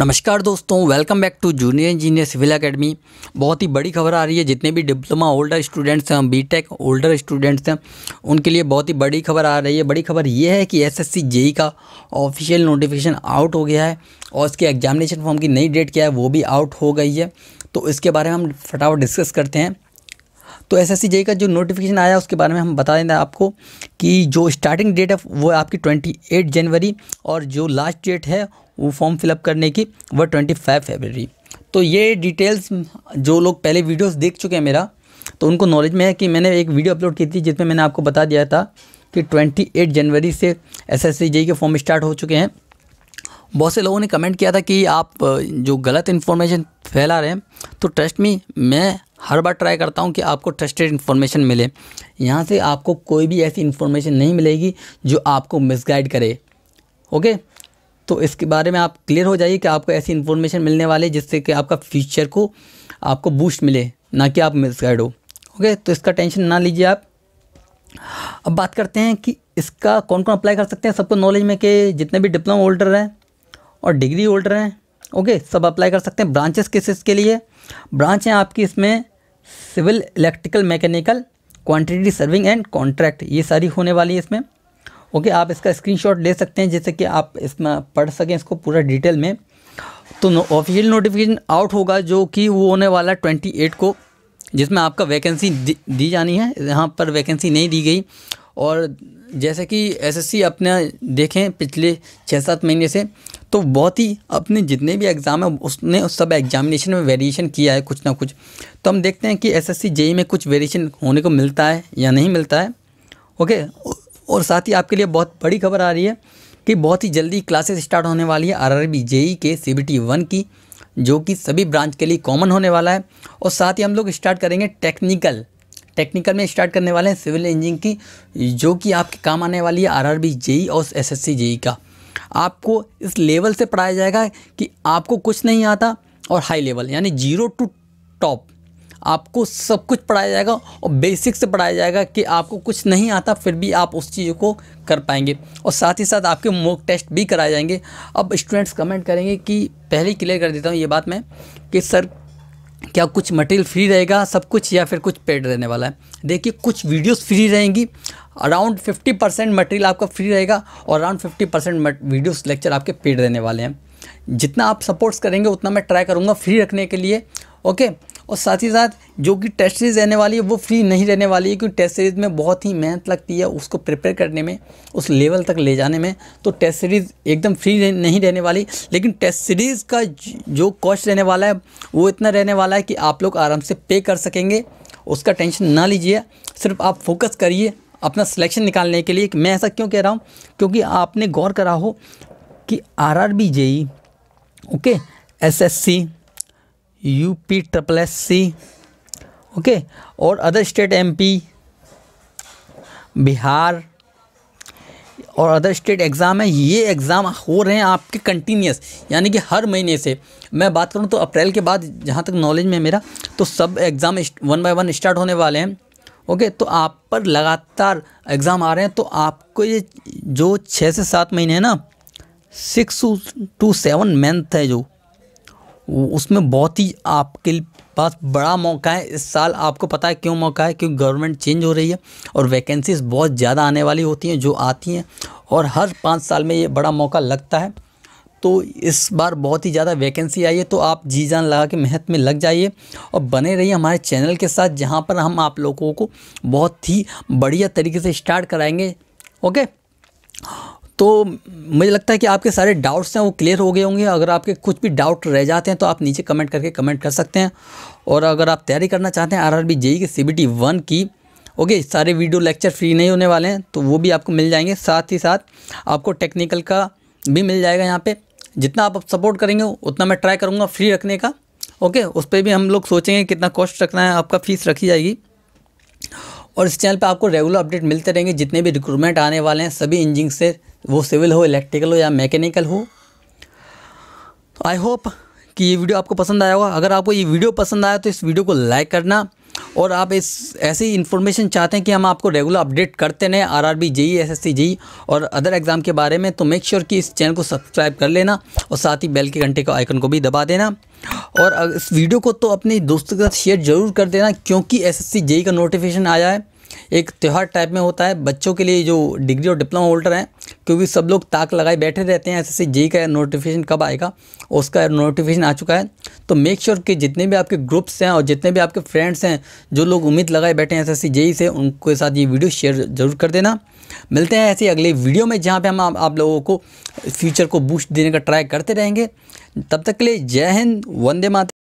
नमस्कार दोस्तों welcome back to junior engineer civil academy बहुत ही बड़ी खबर आ रही है जितने भी डिप्लोमा ओल्डर स्टूडेंट्स हैं बीटेक ओल्डर स्टूडेंट्स हैं उनके लिए बहुत ही बड़ी खबर आ रही है बड़ी खबर ये है कि एसएससी जेई e का ऑफिशियल नोटिफिकेशन आउट हो गया है और उसके एग्जामिनेशन फॉर्म की नई डेट क्या है वो भी आउट हो गई है तो इसके बारे में हम फटाफट डिस्कस करते हैं तो एस एस का जो नोटिफिकेशन आया उसके बारे में हम बता दें आपको कि जो स्टार्टिंग डेट है वो आपकी ट्वेंटी एट जनवरी और जो लास्ट डेट है वो फॉर्म फिलअप करने की वह ट्वेंटी फाइव फेबररी तो ये डिटेल्स जो लोग पहले वीडियोस देख चुके हैं मेरा तो उनको नॉलेज में है कि मैंने एक वीडियो अपलोड की थी जिसमें मैंने आपको बता दिया था कि ट्वेंटी जनवरी से एस एस के फॉर्म स्टार्ट हो चुके हैं बहुत से लोगों ने कमेंट किया था कि आप जो गलत इन्फॉर्मेशन फैला रहे हैं तो ट्रस्ट मी मैं हर बार ट्राई करता हूँ कि आपको ट्रस्टेड इन्फॉर्मेशन मिले यहाँ से आपको कोई भी ऐसी इन्फॉर्मेशन नहीं मिलेगी जो आपको मिसगाइड करे ओके तो इसके बारे में आप क्लियर हो जाइए कि आपको ऐसी इन्फॉर्मेशन मिलने वाले जिससे कि आपका फ्यूचर को आपको बूस्ट मिले ना कि आप मिसगाइड हो ओके तो इसका टेंशन ना लीजिए आप अब बात करते हैं कि इसका कौन कौन अप्लाई कर सकते हैं सबको नॉलेज में कि जितने भी डिप्लोमा होल्डर हैं और डिग्री होल्डर हैं ओके सब अप्लाई कर सकते हैं ब्रांचेस किस के लिए ब्रांच हैं आपकी इसमें civil electrical mechanical quantity surveying and contract ये सारी होने वाली है इसमें ओके आप इसका स्क्रीनशॉट ले सकते हैं जैसे कि आप इसमें पढ़ सकें इसको पूरा डिटेल में तो ऑफिशियल नोटिफिकेशन आउट होगा जो कि वो होने वाला ट्वेंटी एट को जिसमें आपका वैकेंसी दी, दी जानी है यहाँ पर वैकेंसी नहीं दी गई और जैसे कि एसएससी अपने देखें पिछले छः सात महीने से तो बहुत ही अपने जितने भी एग्ज़ाम है उसने उस सब एग्जामिनेशन में वेरिएशन किया है कुछ ना कुछ तो हम देखते हैं कि एस एस e में कुछ वेरिएशन होने को मिलता है या नहीं मिलता है ओके और साथ ही आपके लिए बहुत बड़ी खबर आ रही है कि बहुत ही जल्दी क्लासेस स्टार्ट होने वाली है आर आर बी के सी बी टी वन की जो कि सभी ब्रांच के लिए कॉमन होने वाला है और साथ ही हम लोग स्टार्ट करेंगे टेक्निकल टेक्निकल में स्टार्ट करने वाले हैं सिविल इंजीनियरिंग की जो कि आपके काम आने वाली है आर आर बी और एस एस सी का आपको इस लेवल से पढ़ाया जाएगा कि आपको कुछ नहीं आता और हाई लेवल यानी जीरो टू टॉप आपको सब कुछ पढ़ाया जाएगा और बेसिक से पढ़ाया जाएगा कि आपको कुछ नहीं आता फिर भी आप उस चीज़ को कर पाएंगे और साथ ही साथ आपके मॉक टेस्ट भी कराए जाएंगे अब स्टूडेंट्स कमेंट करेंगे कि पहले ही क्लियर कर देता हूँ ये बात मैं कि सर क्या कुछ मटेरियल फ्री रहेगा सब कुछ या फिर कुछ पेड रहने वाला है देखिए कुछ वीडियोस फ्री रहेंगी अराउंड फिफ्टी परसेंट मटेरियल आपका फ्री रहेगा और around fifty percent videos lecture आपके पेड रहने वाले हैं जितना आप सपोर्ट्स करेंगे उतना मैं ट्राई करूँगा फ्री रखने के लिए ओके और साथ ही साथ जो कि टेस्ट सीरीज़ रहने वाली है वो फ्री नहीं रहने वाली है क्योंकि टेस्ट सीरीज़ में बहुत ही मेहनत लगती है उसको प्रिपेयर करने में उस लेवल तक ले जाने में तो टेस्ट सीरीज़ एकदम फ्री नहीं रहने वाली लेकिन टेस्ट सीरीज़ का जो कॉस्ट रहने वाला है वो इतना रहने वाला है कि आप लोग आराम से पे कर सकेंगे उसका टेंशन ना लीजिए सिर्फ आप फोकस करिए अपना सिलेक्शन निकालने के लिए मैं ऐसा क्यों कह रहा हूँ क्योंकि आपने गौर करा हो कि R R B JE okay S S C U P triple S C okay और other state M P Bihar और अदर स्टेट एग्ज़ाम है ये एग्ज़ाम हो रहे हैं आपके कंटिन्यूस यानी कि हर महीने से मैं बात करूँ तो अप्रैल के बाद जहाँ तक नॉलेज में मेरा तो सब exam one by one start होने वाले हैं ओके तो आप पर लगातार एग्ज़ाम आ रहे हैं तो आपको ये जो छः से सात महीने है ना सिक्स टू सेवन मंथ है जो उसमें बहुत ही आपके पास बड़ा मौका है इस साल आपको पता है क्यों मौका है क्योंकि गवर्नमेंट चेंज हो रही है और वैकेंसीज बहुत ज़्यादा आने वाली होती हैं जो आती हैं और हर पाँच साल में ये बड़ा मौका लगता है तो इस बार बहुत ही ज़्यादा वैकेंसी आई है तो आप जी जान लगा के मेहनत में लग जाइए और बने रहिए हमारे चैनल के साथ जहाँ पर हम आप लोगों को बहुत ही बढ़िया तरीके से स्टार्ट कराएंगे ओके तो मुझे लगता है कि आपके सारे डाउट्स हैं वो क्लियर हो गए होंगे अगर आपके कुछ भी डाउट रह जाते हैं तो आप नीचे कमेंट करके कमेंट कर सकते हैं और अगर आप तैयारी करना चाहते हैं आर आर बी जेई की सी बी टी वन की ओके सारे वीडियो लेक्चर फ्री नहीं होने वाले हैं तो वो भी आपको मिल जाएंगे साथ ही साथ आपको टेक्निकल का भी मिल जाएगा यहाँ पर जितना आप सपोर्ट करेंगे उतना मैं ट्राई करूँगा फ्री रखने का ओके उस पर भी हम लोग सोचेंगे कितना कॉस्ट रखना है आपका फ़ीस रखी जाएगी और इस चैनल पे आपको रेगुलर अपडेट मिलते रहेंगे जितने भी रिक्रूटमेंट आने वाले हैं सभी इंजिन से वो सिविल हो इलेक्ट्रिकल हो या मैकेनिकल हो तो आई होप कि ये वीडियो आपको पसंद आया होगा अगर आपको ये वीडियो पसंद आया तो इस वीडियो को लाइक करना और आप इस ऐसी इन्फॉर्मेशन चाहते हैं कि हम आपको रेगुलर अपडेट करते रहें R R B JE S S C JE और अदर एग्ज़ाम के बारे में तो मेक श्योर sure कि इस चैनल को सब्सक्राइब कर लेना और साथ ही बेल के घंटे का आइकन को भी दबा देना और इस वीडियो को तो अपने दोस्तों के साथ शेयर ज़रूर कर देना क्योंकि एस एस सी जेई का नोटिफिकेशन आया है एक त्यौहार टाइप में होता है बच्चों के लिए जो डिग्री और डिप्लोमा होल्डर हैं क्योंकि सब लोग ताक लगाए बैठे रहते हैं एस एस का नोटिफिकेशन कब आएगा उसका नोटिफिकेशन आ चुका है तो मेक श्योर sure कि जितने भी आपके ग्रुप्स हैं और जितने भी आपके फ्रेंड्स हैं जो लोग उम्मीद लगाए बैठे हैं एस एस से उनके साथ ये वीडियो शेयर ज़रूर कर देना मिलते हैं ऐसे अगले वीडियो में जहाँ पर हम आप, आप लोगों को फ्यूचर को बूस्ट देने का ट्राई करते रहेंगे तब तक के लिए जय हिंद वंदे माता